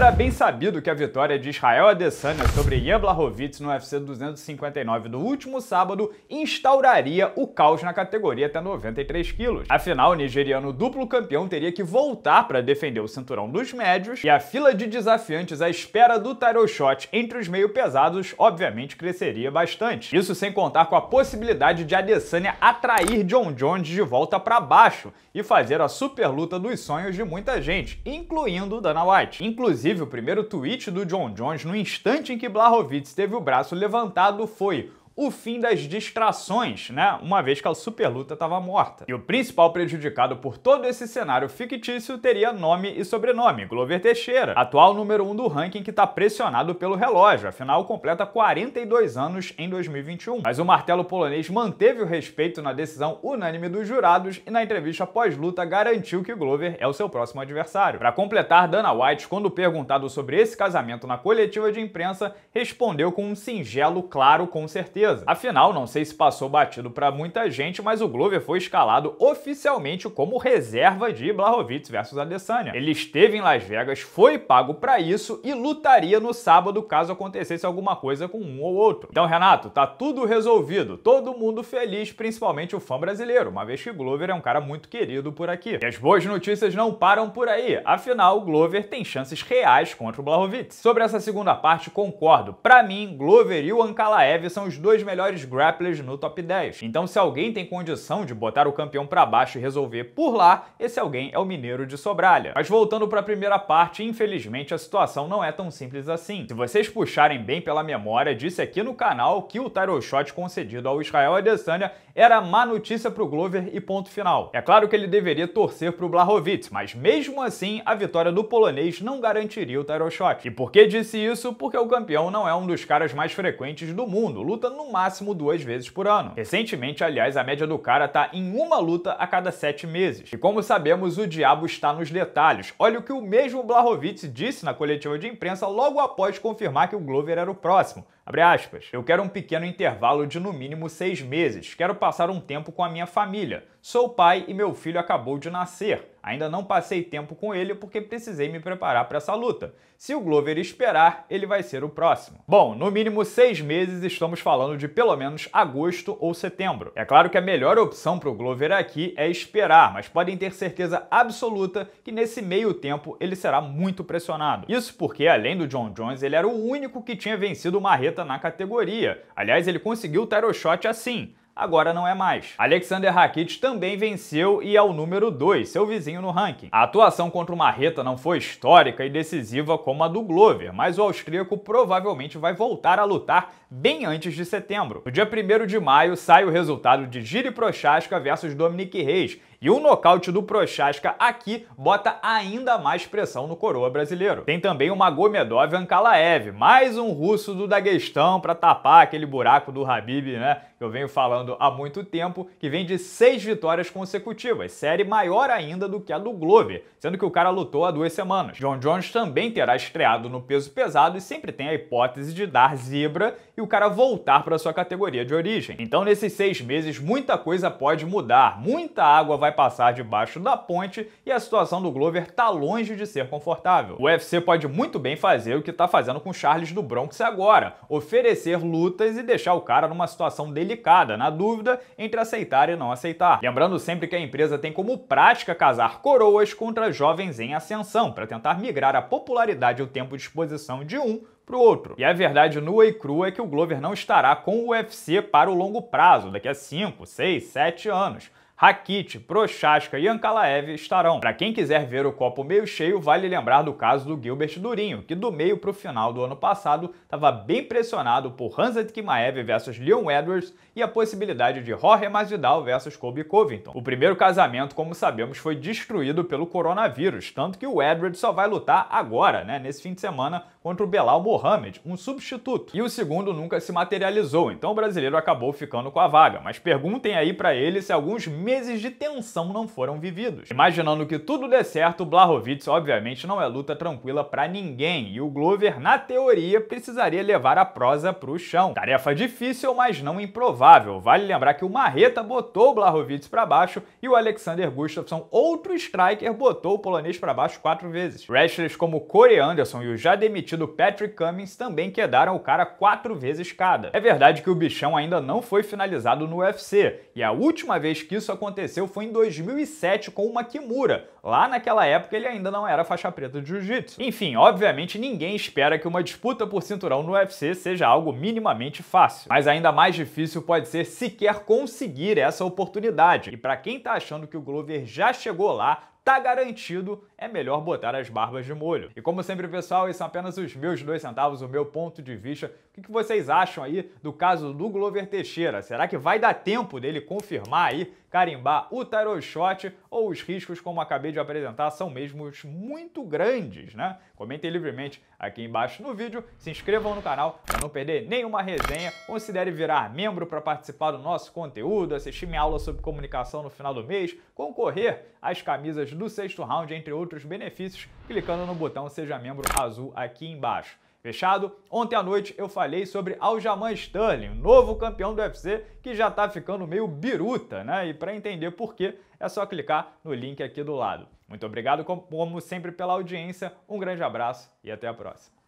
Era bem sabido que a vitória de Israel Adesanya sobre Ian Blachowicz no UFC 259 do último sábado instauraria o caos na categoria até 93 quilos. Afinal, o nigeriano duplo campeão teria que voltar para defender o cinturão dos médios e a fila de desafiantes à espera do title shot entre os meio pesados obviamente cresceria bastante. Isso sem contar com a possibilidade de Adesanya atrair John Jones de volta para baixo e fazer a super luta dos sonhos de muita gente, incluindo Dana White. Inclusive Inclusive, o primeiro tweet do John Jones no instante em que Blahovic teve o braço levantado foi o fim das distrações, né? Uma vez que a Superluta estava morta. E o principal prejudicado por todo esse cenário fictício teria nome e sobrenome, Glover Teixeira, atual número 1 um do ranking que está pressionado pelo relógio, afinal completa 42 anos em 2021. Mas o martelo polonês manteve o respeito na decisão unânime dos jurados e na entrevista pós-luta garantiu que Glover é o seu próximo adversário. Para completar, Dana White, quando perguntado sobre esse casamento na coletiva de imprensa, respondeu com um singelo claro com certeza certeza. Afinal, não sei se passou batido para muita gente, mas o Glover foi escalado oficialmente como reserva de Blahovic versus Adesanya. Ele esteve em Las Vegas, foi pago para isso e lutaria no sábado caso acontecesse alguma coisa com um ou outro. Então, Renato, tá tudo resolvido, todo mundo feliz, principalmente o fã brasileiro, uma vez que Glover é um cara muito querido por aqui. E as boas notícias não param por aí, afinal, o Glover tem chances reais contra o Blahovic. Sobre essa segunda parte, concordo. Para mim, Glover e o Ankalaev são os dois dois melhores grapplers no top 10. Então se alguém tem condição de botar o campeão para baixo e resolver por lá, esse alguém é o Mineiro de Sobralha. Mas voltando para a primeira parte, infelizmente a situação não é tão simples assim. Se vocês puxarem bem pela memória, disse aqui no canal que o title shot concedido ao Israel Adesanya era má notícia pro Glover e ponto final. É claro que ele deveria torcer pro Blahovic, mas mesmo assim a vitória do polonês não garantiria o title shot. E por que disse isso? Porque o campeão não é um dos caras mais frequentes do mundo, luta no máximo duas vezes por ano. Recentemente, aliás, a média do cara tá em uma luta a cada sete meses. E como sabemos, o diabo está nos detalhes. Olha o que o mesmo Blahovic disse na coletiva de imprensa logo após confirmar que o Glover era o próximo. Abre aspas. Eu quero um pequeno intervalo de no mínimo seis meses. Quero passar um tempo com a minha família. Sou pai e meu filho acabou de nascer. Ainda não passei tempo com ele porque precisei me preparar para essa luta. Se o Glover esperar, ele vai ser o próximo. Bom, no mínimo seis meses estamos falando de pelo menos agosto ou setembro. É claro que a melhor opção para o Glover aqui é esperar, mas podem ter certeza absoluta que nesse meio tempo ele será muito pressionado. Isso porque, além do John Jones, ele era o único que tinha vencido o marreta na categoria. Aliás, ele conseguiu o title shot assim agora não é mais. Alexander Rakic também venceu e é o número 2, seu vizinho no ranking. A atuação contra o Marreta não foi histórica e decisiva como a do Glover, mas o austríaco provavelmente vai voltar a lutar bem antes de setembro. No dia 1 de maio sai o resultado de Giri Prochaska versus Dominic Reis, e o nocaute do Prochaska aqui bota ainda mais pressão no coroa brasileiro. Tem também o Magomedov Ankalaev, mais um russo do Daguestão para tapar aquele buraco do Habib, né? Que eu venho falando há muito tempo, que vem de seis vitórias consecutivas, série maior ainda do que a do Glover, sendo que o cara lutou há duas semanas. John Jones também terá estreado no peso pesado e sempre tem a hipótese de dar zebra e o cara voltar para sua categoria de origem. Então, nesses seis meses, muita coisa pode mudar, muita água vai vai passar debaixo da ponte e a situação do Glover está longe de ser confortável. O UFC pode muito bem fazer o que está fazendo com Charles do Bronx agora, oferecer lutas e deixar o cara numa situação delicada, na dúvida entre aceitar e não aceitar. Lembrando sempre que a empresa tem como prática casar coroas contra jovens em ascensão, para tentar migrar a popularidade e o tempo de exposição de um para o outro. E a verdade nua e crua é que o Glover não estará com o UFC para o longo prazo, daqui a 5, 6, 7 anos Rakit, Prochaska e Ankalaev estarão. Para quem quiser ver o copo meio cheio, vale lembrar do caso do Gilbert Durinho, que do meio para o final do ano passado estava bem pressionado por Hansat Kimaev versus Leon Edwards e a possibilidade de Jorge Masvidal versus Kobe Covington. O primeiro casamento, como sabemos, foi destruído pelo coronavírus, tanto que o Edwards só vai lutar agora, né, nesse fim de semana, contra o Belal Mohamed, um substituto. E o segundo nunca se materializou, então o brasileiro acabou ficando com a vaga. Mas perguntem aí para ele se alguns meses de tensão não foram vividos. Imaginando que tudo dê certo, Blahovic obviamente não é luta tranquila para ninguém, e o Glover, na teoria, precisaria levar a prosa pro chão. Tarefa difícil, mas não improvável. Vale lembrar que o Marreta botou o Blahovic para baixo e o Alexander Gustafsson, outro striker, botou o polonês para baixo quatro vezes. Wrestlers como Corey Anderson e o já demitido do Patrick Cummings também quedaram o cara quatro vezes cada. É verdade que o bichão ainda não foi finalizado no UFC, e a última vez que isso aconteceu foi em 2007 com uma Kimura. Lá naquela época ele ainda não era faixa preta de jiu-jitsu. Enfim, obviamente ninguém espera que uma disputa por cinturão no UFC seja algo minimamente fácil. Mas ainda mais difícil pode ser sequer conseguir essa oportunidade. E para quem tá achando que o Glover já chegou lá, tá garantido, é melhor botar as barbas de molho. E como sempre, pessoal, esses são apenas os meus dois centavos, o meu ponto de vista. O que vocês acham aí do caso do Glover Teixeira? Será que vai dar tempo dele confirmar aí, carimbar o tarot shot ou os riscos, como acabei de apresentar, são mesmo muito grandes, né? Comentem livremente aqui embaixo no vídeo. Se inscrevam no canal para não perder nenhuma resenha. Considere virar membro para participar do nosso conteúdo, assistir minha aula sobre comunicação no final do mês, concorrer às camisas do sexto round, entre outros benefícios, clicando no botão Seja Membro azul aqui embaixo. Fechado? Ontem à noite eu falei sobre Aljamain Sterling, novo campeão do UFC, que já está ficando meio biruta, né? E para entender por quê, é só clicar no link aqui do lado. Muito obrigado, como sempre, pela audiência, um grande abraço e até a próxima.